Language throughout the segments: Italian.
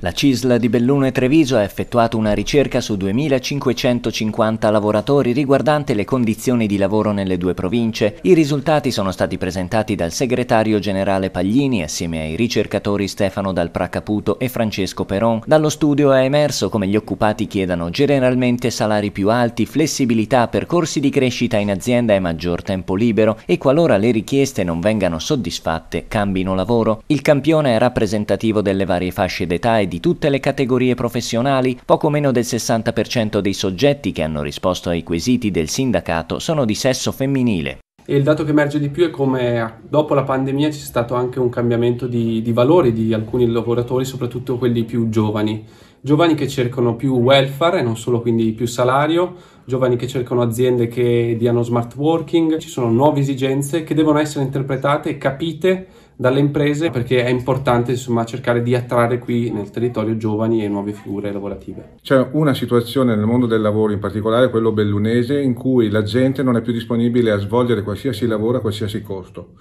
La CISL di Belluno e Treviso ha effettuato una ricerca su 2.550 lavoratori riguardante le condizioni di lavoro nelle due province. I risultati sono stati presentati dal segretario generale Paglini assieme ai ricercatori Stefano Dalpracaputo e Francesco Peron. Dallo studio è emerso come gli occupati chiedano generalmente salari più alti, flessibilità, percorsi di crescita in azienda e maggior tempo libero e qualora le richieste non vengano soddisfatte cambino lavoro. Il campione è rappresentativo del delle varie fasce d'età e di tutte le categorie professionali, poco meno del 60% dei soggetti che hanno risposto ai quesiti del sindacato sono di sesso femminile. E il dato che emerge di più è come dopo la pandemia c'è stato anche un cambiamento di, di, valori di alcuni lavoratori, soprattutto quelli più giovani. Giovani che cercano più welfare, e non solo quindi più salario, giovani che cercano aziende che diano smart working, ci sono nuove esigenze che devono essere interpretate e capite dalle imprese perché è importante insomma cercare di attrarre qui nel territorio giovani e nuove figure lavorative. C'è una situazione nel mondo del lavoro, in particolare quello bellunese, in cui la gente non è più disponibile a svolgere qualsiasi lavoro a qualsiasi costo.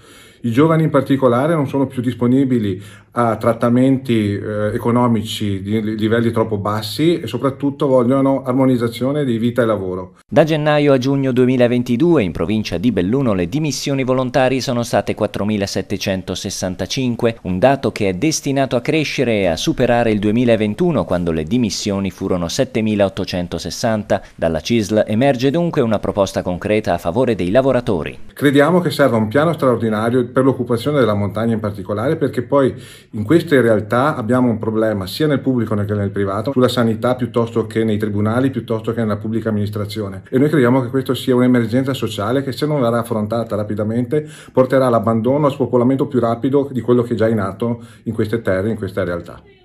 I giovani in particolare non sono più disponibili a trattamenti eh, economici di livelli troppo bassi e soprattutto vogliono armonizzazione di vita e lavoro. Da gennaio a giugno 2022 in provincia di Belluno le dimissioni volontarie sono state 4.760 165, un dato che è destinato a crescere e a superare il 2021 quando le dimissioni furono 7.860. Dalla CISL emerge dunque una proposta concreta a favore dei lavoratori. Crediamo che serva un piano straordinario per l'occupazione della montagna in particolare perché poi in queste realtà abbiamo un problema sia nel pubblico che nel privato sulla sanità piuttosto che nei tribunali, piuttosto che nella pubblica amministrazione. E noi crediamo che questa sia un'emergenza sociale che se non verrà affrontata rapidamente porterà all'abbandono, al spopolamento più rapido rapido di quello che è già è nato in queste terre, in questa realtà.